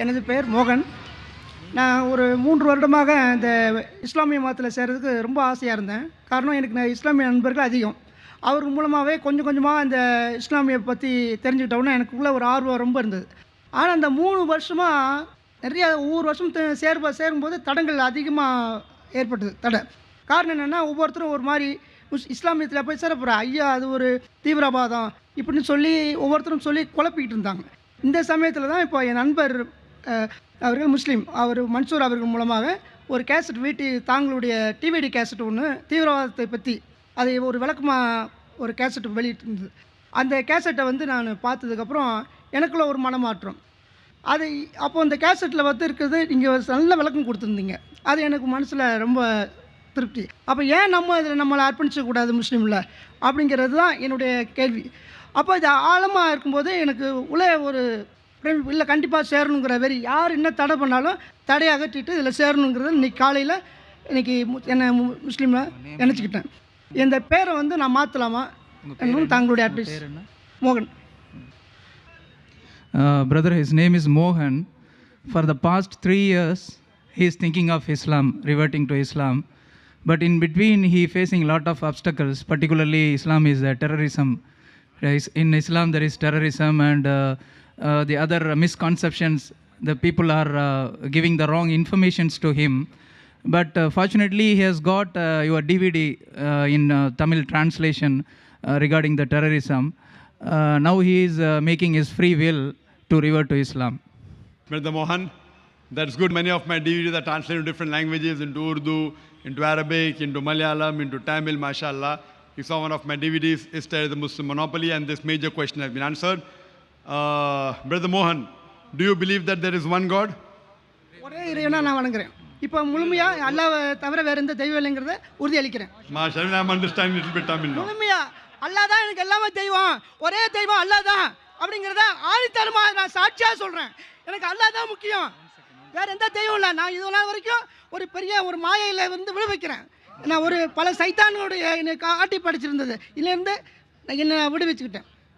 எனது பெயர் மோகன் நான் ஒரு மூன்று வருடமாக இந்த இஸ்லாமிய மதத்தில் சேர்கிறதுக்கு ரொம்ப ஆசையாக இருந்தேன் காரணம் எனக்கு நான் இஸ்லாமிய நண்பர்கள் அதிகம் அவர் மூலமாகவே கொஞ்சம் கொஞ்சமாக அந்த இஸ்லாமியை பற்றி தெரிஞ்சுக்கிட்டோன்னா எனக்குள்ளே ஒரு ஆர்வம் ரொம்ப இருந்தது ஆனால் அந்த மூணு வருஷமாக நிறையா ஒவ்வொரு வருஷம் சேர்ப்ப சேரும்போது தடங்கள் அதிகமாக ஏற்பட்டது தடை காரணம் என்னென்னா ஒவ்வொருத்தரும் ஒரு மாதிரி இஸ்லாமியத்தில் போய் சேரப்போகிற ஐயா அது ஒரு தீவிரவாதம் இப்படின்னு சொல்லி ஒவ்வொருத்தரும் சொல்லி குழப்பிக்கிட்டு இருந்தாங்க இந்த சமயத்தில் தான் இப்போ என் நண்பர் அவர்கள் முஸ்லீம் அவர் மன்சூர் அவர்கள் மூலமாக ஒரு கேசட் வீட்டு தாங்களுடைய டிவிடி கேசட் ஒன்று தீவிரவாதத்தை பற்றி அதை ஒரு விளக்கமாக ஒரு கேசட் வெளியிட்டிருந்தது அந்த கேசட்டை வந்து நான் பார்த்ததுக்கப்புறம் எனக்குள்ள ஒரு மனமாற்றம் அது அப்போது அந்த கேசட்டில் வந்து இருக்கிறது நீங்கள் நல்ல விளக்கம் கொடுத்துருந்தீங்க அது எனக்கு மனசில் ரொம்ப திருப்தி அப்போ ஏன் நம்ம இதில் நம்மளை அர்ப்பணிச்சக்கூடாது முஸ்லீமில் அப்படிங்கிறது தான் என்னுடைய கேள்வி அப்போ இது ஆழமாக இருக்கும்போது எனக்கு உள்ள ஒரு ஃப்ரெண்ட் இல்லை கண்டிப்பாக சேரணுங்கிற வெறி யார் என்ன தடை பண்ணாலும் தடை அகற்றிட்டு இதில் சேரணுங்கிறத இன்னைக்கு காலையில் இன்றைக்கி என்னை முஸ்லீமில் நினச்சிக்கிட்டேன் இந்த பேரை வந்து நான் மாற்றலாமா என்னும் தங்களுடைய அட்வைஸ் மோகன் பிரதர் ஹிஸ் நேம் இஸ் மோகன் for the past three years he is thinking of Islam reverting to Islam but in between he facing lot of அப்டக்கல்ஸ் particularly Islam is terrorism in Islam there is terrorism and uh, the other misconceptions, the people are uh, giving the wrong informations to him. But uh, fortunately, he has got uh, your DVD uh, in uh, Tamil translation regarding the terrorism. now he is making his free will to revert to Islam. Mr. Mohan, that's good. Many of my DVDs are translated into different languages, into Urdu, into Arabic, into Malayalam, into Tamil, mashallah. You saw one of my DVDs, Is the Muslim Monopoly? And this major question has been answered. Brother மோகன் do you believe that there is one God ஒரே இறைவனா நான் வணங்குறேன் இப்போ முழுமையா அல்லாஹ் தவிர வேற எந்த தெய்வம் இல்லைங்கிறத உறுதியளிக்கிறேன் அளிக்கிறேன் I'm understanding முழுமையா அல்லாஹ் தான் எனக்கு எல்லாமே தெய்வம் ஒரே தெய்வம் அல்லாஹ் தான் அப்படிங்கிறத ஆணித்தரமா நான் சாட்சியா சொல்றேன் எனக்கு அல்லாஹ் தான் முக்கியம் வேற எந்த தெய்வம் இல்லை நான் இது நாள் வரைக்கும் ஒரு பெரிய ஒரு மாயையில இருந்து விடுவிக்கிறேன் நான் ஒரு பல சைத்தானுடைய என்னை காட்டி படிச்சிருந்தது இதுலேருந்து நான் என்னை விடுவிச்சுக்கிட்டேன்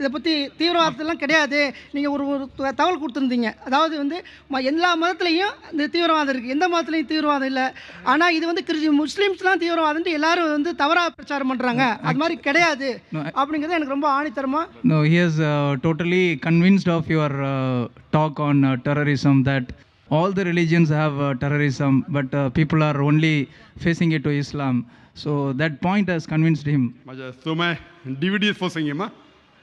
இதை பற்றி தீவிரவாதத்தெல்லாம் கிடையாது நீங்கள் ஒரு ஒரு தகவல் கொடுத்துருந்தீங்க அதாவது வந்து ம எல்லா மதத்துலேயும் இந்த தீவிரவாதம் இருக்குது எந்த மதத்துலேயும் தீவிரவாதம் இல்லை ஆனால் இது வந்து கிறிஸ்டி முஸ்லீம்ஸ்லாம் தீவிரவாதம்ட்டு எல்லாரும் வந்து தவறாக பிரச்சாரம் பண்ணுறாங்க அது மாதிரி கிடையாது அப்படிங்கிறது எனக்கு ரொம்ப ஆணித்தரமாக no he totally convinced of your talk on terrorism that all the religions have terrorism but people are only facing it to Islam so that point has convinced him டிவிடி ஃபோர்ஸிங்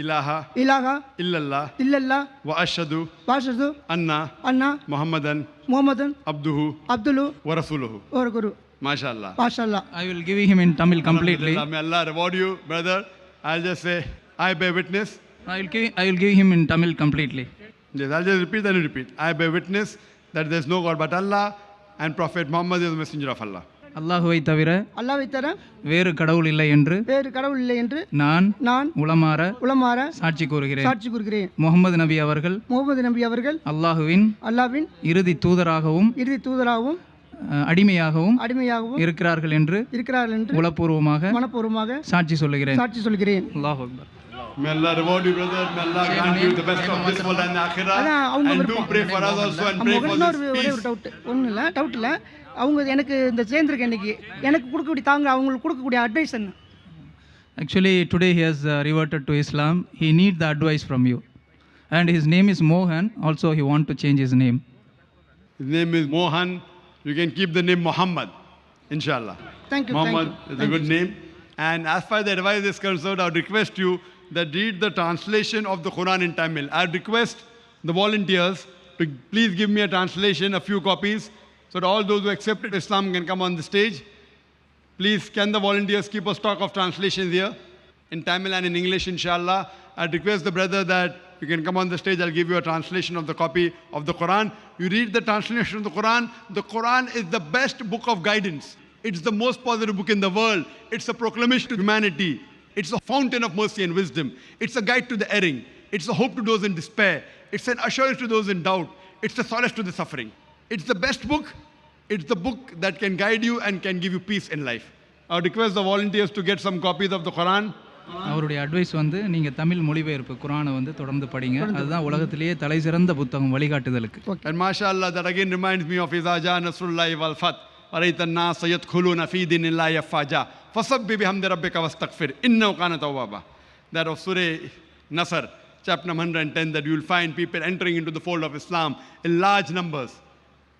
इलाहा इलाहा इल्लल्लाह इल्लल्लाह व अशहदु व अशहदु अन्ना अन्ना मुहम्मदन मुहम्मदन अब्दुहु अब्दुलु व रसूलुहु और गुरु माशाल्लाह माशाल्लाह I will give him in Tamil completely may allah reward you brother i'll just say i bear witness i will give i will give him in tamil completely yes i'll just repeat and repeat i bear witness that there is no god but allah and prophet muhammad is the messenger of allah அல்லாஹுவை தவிர அல்லாஹை தவிர வேறு கடவுள் இல்லை என்று வேறு கடவுள் இல்லை என்று நான் நான் உளமாற உளமாற சாட்சி கூறுகிறேன் சாட்சி கூறுகிறேன் முகமது நபி அவர்கள் முகமது நபி அவர்கள் அல்லாஹுவின் அல்லாவின் இறுதி தூதராகவும் இறுதி தூதராகவும் அடிமையாகவும் அடிமையாகவும் இருக்கிறார்கள் என்று இருக்கிறார்கள் என்று உளப்பூர்வமாக மனப்பூர்வமாக சாட்சி சொல்லுகிறேன் சாட்சி சொல்கிறேன் அல்லாஹ் அக்பர் May Allah reward you, brother. May Allah grant you the best of this world and akhirah. And do pray for us also and pray for this peace. Doubt ஒன்றும் இல்லை டவுட் இல்லை அவங்க எனக்கு இந்த சேர்ந்துருக்கு இன்னைக்கு எனக்கு கொடுக்கக்கூடிய தாங்க அவங்களுக்கு கொடுக்கக்கூடிய அட்வைஸ் என்ன actually today he has reverted to Islam he need the advice from you and his name is mohan also he want to change his name His name is Mohan. You can keep the name Muhammad, inshallah. Thank you. Muhammad thank you. is a thank good you. name. And as far as the advice is concerned, I would request you that read the translation of the Quran in Tamil. I request the volunteers to please give me a translation, a few copies, so that all those who accepted Islam can come on the stage. Please, can the volunteers keep a stock of translations here in Tamil and in English, inshallah? I request the brother that you can come on the stage. I'll give you a translation of the copy of the Quran. You read the translation of the Quran. The Quran is the best book of guidance. It's the most positive book in the world. It's a proclamation to humanity. It's a fountain of mercy and wisdom. It's a guide to the erring. It's a hope to those in despair. It's an assurance to those in doubt. It's a solace to the suffering. It's the best book. It's the book that can guide you and can give you peace in life. I request the volunteers to get some copies of the Quran. அவருடைய advice வந்து நீங்க தமிழ் மொழிபெயர்ப்பு குரானை வந்து தொடர்ந்து படிங்க அதுதான் உலகத்திலேயே தலை சிறந்த புத்தகம் வழிகாட்டுதலுக்கு And masha Allah that again reminds me of Izaja Nasrullah wal Fath. Waraita an-nas yadkhuluna fi dinillahi Fasabbi bihamdi rabbika wastaghfir. Innahu kana tawwaba. That of Surah Nasr, chapter number 110, that you will find people entering into the fold of Islam in large numbers.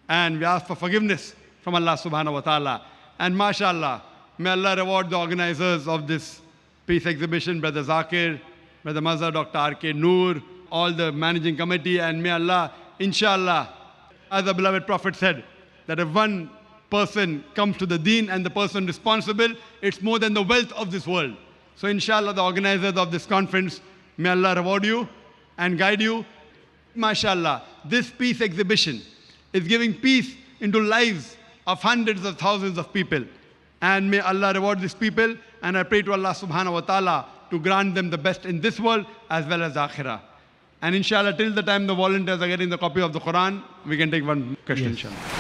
And we ask for forgiveness from Allah subhanahu wa ta'ala. And mashallah, may Allah reward the organizers of this peace exhibition, Brother Zakir, Brother Mazhar, Dr. R.K. Noor, all the managing committee, and may Allah, inshallah, as the beloved Prophet said, that if one person comes to the deen and the person responsible, it's more than the wealth of this world. So inshallah, the organizers of this conference, may Allah reward you and guide you. MashaAllah, this peace exhibition is giving peace into lives of hundreds of thousands of people. And may Allah reward these people. And I pray to Allah subhanahu wa ta'ala to grant them the best in this world as well as akhirah. And inshallah, till the time the volunteers are getting the copy of the Quran, we can take one question, yes. inshallah.